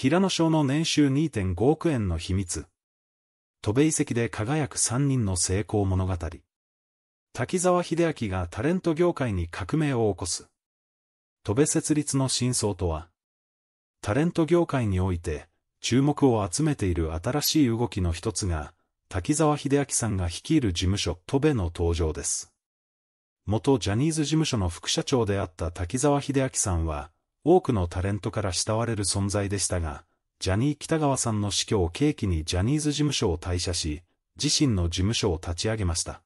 平野賞の年収2.5億円の秘密。渡米遺跡で輝く3人の成功物語。滝沢秀明がタレント業界に革命を起こす。渡米設立の真相とはタレント業界において、注目を集めている新しい動きの一つが、滝沢秀明さんが率いる事務所、戸部の登場です。元ジャニーズ事務所の副社長であった滝沢秀明さんは、多くのタレントから慕われる存在でしたが、ジャニー北川さんの死去を契機にジャニーズ事務所を退社し、自身の事務所を立ち上げました。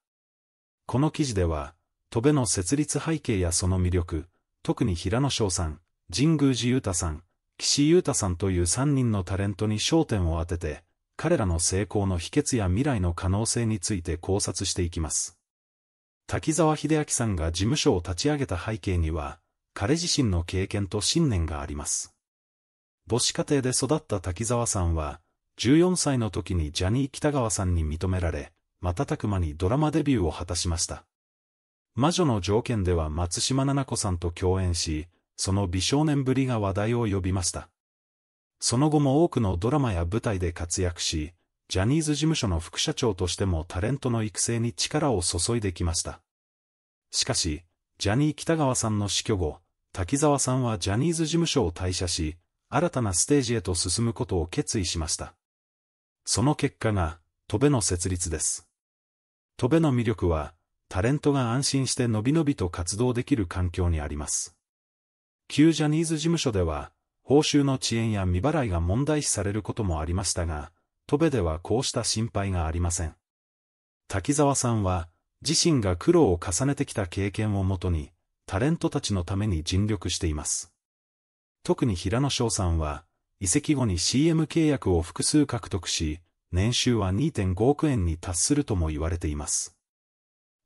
この記事では、戸部の設立背景やその魅力、特に平野翔さん、神宮寺裕太さん、岸優太さんという3人のタレントに焦点を当てて、彼らの成功の秘訣や未来の可能性について考察していきます。滝沢秀明さんが事務所を立ち上げた背景には、彼自身の経験と信念があります。母子家庭で育った滝沢さんは、14歳の時にジャニー北川さんに認められ、瞬く間にドラマデビューを果たしました。魔女の条件では松島奈々子さんと共演し、その美少年ぶりが話題を呼びました。その後も多くのドラマや舞台で活躍し、ジャニーズ事務所の副社長としてもタレントの育成に力を注いできました。しかし、ジャニー北川さんの死去後、滝沢さんはジャニーズ事務所を退社し、新たなステージへと進むことを決意しました。その結果が、トベの設立です。トベの魅力は、タレントが安心してのびのびと活動できる環境にあります。旧ジャニーズ事務所では、報酬の遅延や未払いが問題視されることもありましたが、トベではこうした心配がありません。滝沢さんは、自身が苦労を重ねてきた経験をもとに、タレントたちのために尽力しています。特に平野翔さんは、移籍後に CM 契約を複数獲得し、年収は2.5億円に達するとも言われています。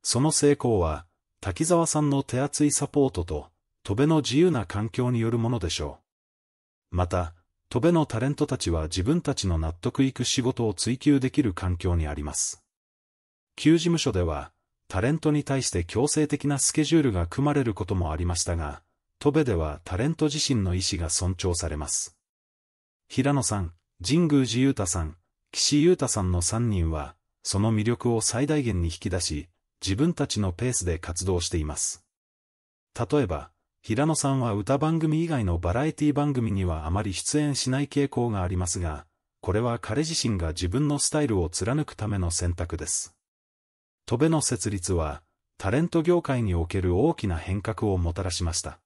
その成功は、滝沢さんの手厚いサポートと、戸辺の自由な環境によるものでしょう。また、戸辺のタレントたちは自分たちの納得いく仕事を追求できる環境にあります。旧事務所では、タレントに対して強制的なスケジュールが組まれることもありましたが、戸部ではタレント自身の意思が尊重されます。平野さん、神宮寺裕太さん、岸優太さんの3人は、その魅力を最大限に引き出し、自分たちのペースで活動しています。例えば、平野さんは歌番組以外のバラエティ番組にはあまり出演しない傾向がありますが、これは彼自身が自分のスタイルを貫くための選択です。戸部の設立は、タレント業界における大きな変革をもたらしました。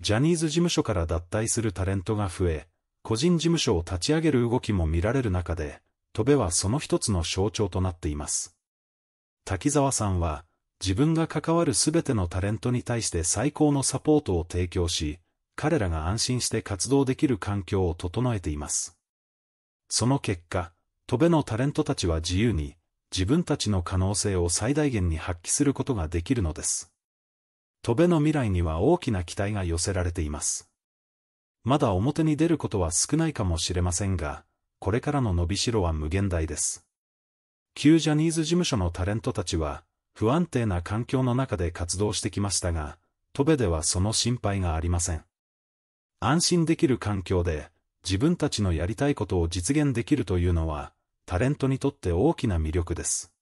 ジャニーズ事務所から脱退するタレントが増え、個人事務所を立ち上げる動きも見られる中で、戸部はその一つの象徴となっています。滝沢さんは、自分が関わるすべてのタレントに対して最高のサポートを提供し、彼らが安心して活動できる環境を整えています。その結果、戸部のタレントたちは自由に、自分たちの可能性を最大限に発揮することができるのです。戸辺の未来には大きな期待が寄せられています。まだ表に出ることは少ないかもしれませんが、これからの伸びしろは無限大です。旧ジャニーズ事務所のタレントたちは、不安定な環境の中で活動してきましたが、戸辺ではその心配がありません。安心できる環境で、自分たちのやりたいことを実現できるというのは、タレントにとって大きな魅力です。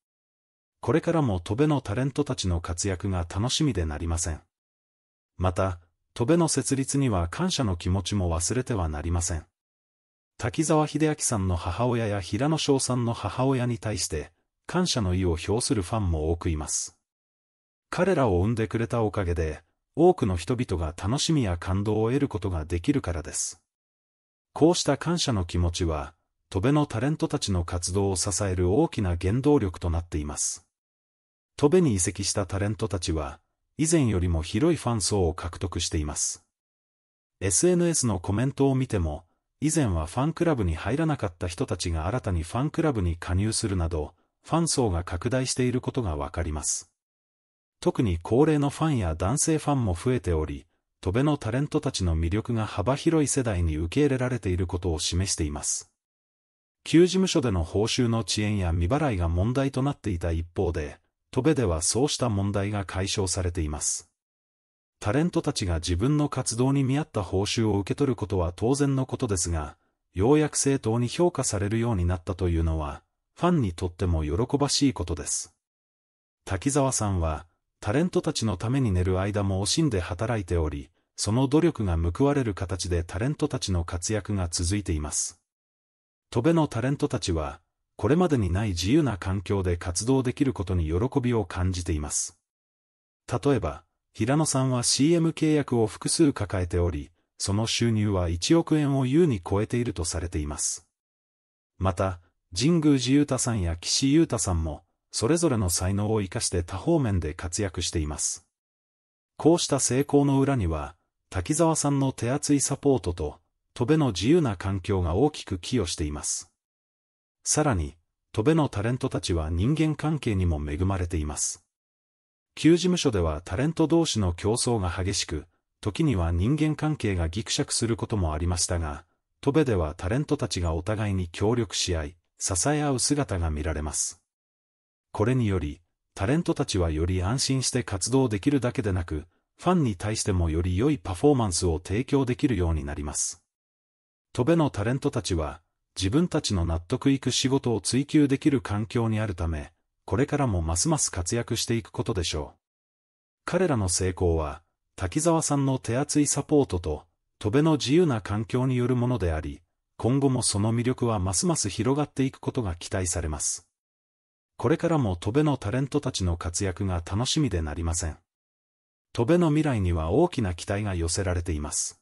これからも戸部のタレントたちの活躍が楽しみでなりません。また、戸部の設立には感謝の気持ちも忘れてはなりません。滝沢秀明さんの母親や平野翔さんの母親に対して、感謝の意を表するファンも多くいます。彼らを産んでくれたおかげで、多くの人々が楽しみや感動を得ることができるからです。こうした感謝の気持ちは、戸辺のタレントたちの活動を支える大きな原動力となっています。戸辺に移籍したタレントたちは、以前よりも広いファン層を獲得しています。SNS のコメントを見ても、以前はファンクラブに入らなかった人たちが新たにファンクラブに加入するなど、ファン層が拡大していることがわかります。特に高齢のファンや男性ファンも増えており、戸辺のタレントたちの魅力が幅広い世代に受け入れられていることを示しています。旧事務所での報酬の遅延や未払いが問題となっていた一方で、戸部ではそうした問題が解消されています。タレントたちが自分の活動に見合った報酬を受け取ることは当然のことですが、ようやく正当に評価されるようになったというのは、ファンにとっても喜ばしいことです。滝沢さんは、タレントたちのために寝る間も惜しんで働いており、その努力が報われる形でタレントたちの活躍が続いています。戸辺のタレントたちは、これまでにない自由な環境で活動できることに喜びを感じています。例えば、平野さんは CM 契約を複数抱えており、その収入は1億円を優に超えているとされています。また、神宮寺裕太さんや岸優太さんも、それぞれの才能を生かして多方面で活躍しています。こうした成功の裏には、滝沢さんの手厚いサポートと、戸辺の自由な環境が大きく寄与しています。さらに、戸辺のタレントたちは人間関係にも恵まれています。旧事務所ではタレント同士の競争が激しく、時には人間関係がギクシャクすることもありましたが、戸辺ではタレントたちがお互いに協力し合い、支え合う姿が見られます。これにより、タレントたちはより安心して活動できるだけでなく、ファンに対してもより良いパフォーマンスを提供できるようになります。戸辺のタレントたちは、自分たちの納得いく仕事を追求できる環境にあるため、これからもますます活躍していくことでしょう。彼らの成功は、滝沢さんの手厚いサポートと、戸辺の自由な環境によるものであり、今後もその魅力はますます広がっていくことが期待されます。これからも戸辺のタレントたちの活躍が楽しみでなりません。戸辺の未来には大きな期待が寄せられています。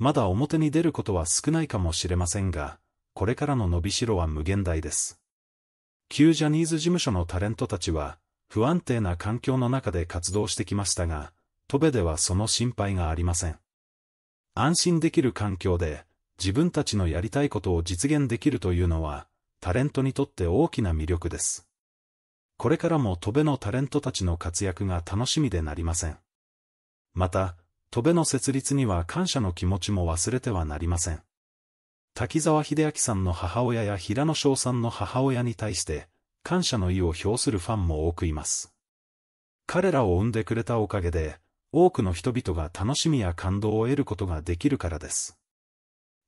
まだ表に出ることは少ないかもしれませんが、これからの伸びしろは無限大です。旧ジャニーズ事務所のタレントたちは、不安定な環境の中で活動してきましたが、戸部ではその心配がありません。安心できる環境で、自分たちのやりたいことを実現できるというのは、タレントにとって大きな魅力です。これからも戸部のタレントたちの活躍が楽しみでなりません。また、戸部の設立には感謝の気持ちも忘れてはなりません。滝沢秀明さんの母親や平野翔さんの母親に対して、感謝の意を表するファンも多くいます。彼らを産んでくれたおかげで、多くの人々が楽しみや感動を得ることができるからです。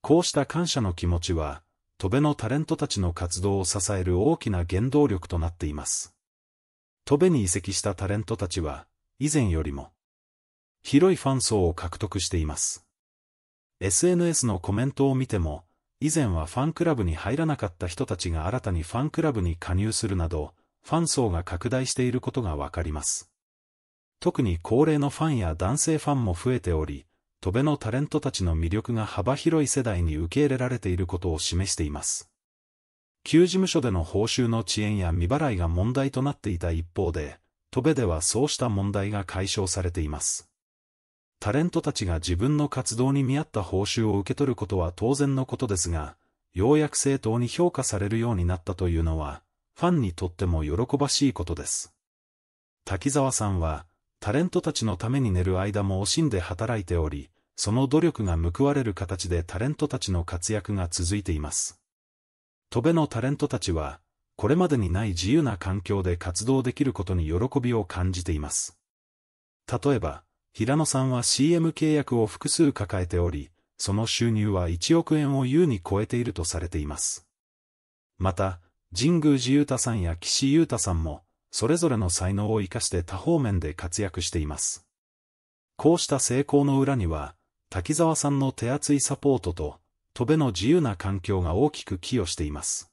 こうした感謝の気持ちは、戸部のタレントたちの活動を支える大きな原動力となっています。戸部に移籍したタレントたちは、以前よりも、広いファン層を獲得しています。SNS のコメントを見ても、以前はファンクラブに入らなかった人たちが新たにファンクラブに加入するなど、ファン層が拡大していることがわかります。特に高齢のファンや男性ファンも増えており、戸辺のタレントたちの魅力が幅広い世代に受け入れられていることを示しています。旧事務所での報酬の遅延や未払いが問題となっていた一方で、戸辺ではそうした問題が解消されています。タレントたちが自分の活動に見合った報酬を受け取ることは当然のことですが、ようやく正当に評価されるようになったというのは、ファンにとっても喜ばしいことです。滝沢さんは、タレントたちのために寝る間も惜しんで働いており、その努力が報われる形でタレントたちの活躍が続いています。戸部のタレントたちは、これまでにない自由な環境で活動できることに喜びを感じています。例えば、平野さんは CM 契約を複数抱えており、その収入は1億円を優に超えているとされています。また、神宮寺裕太さんや岸優太さんも、それぞれの才能を生かして多方面で活躍しています。こうした成功の裏には、滝沢さんの手厚いサポートと、戸辺の自由な環境が大きく寄与しています。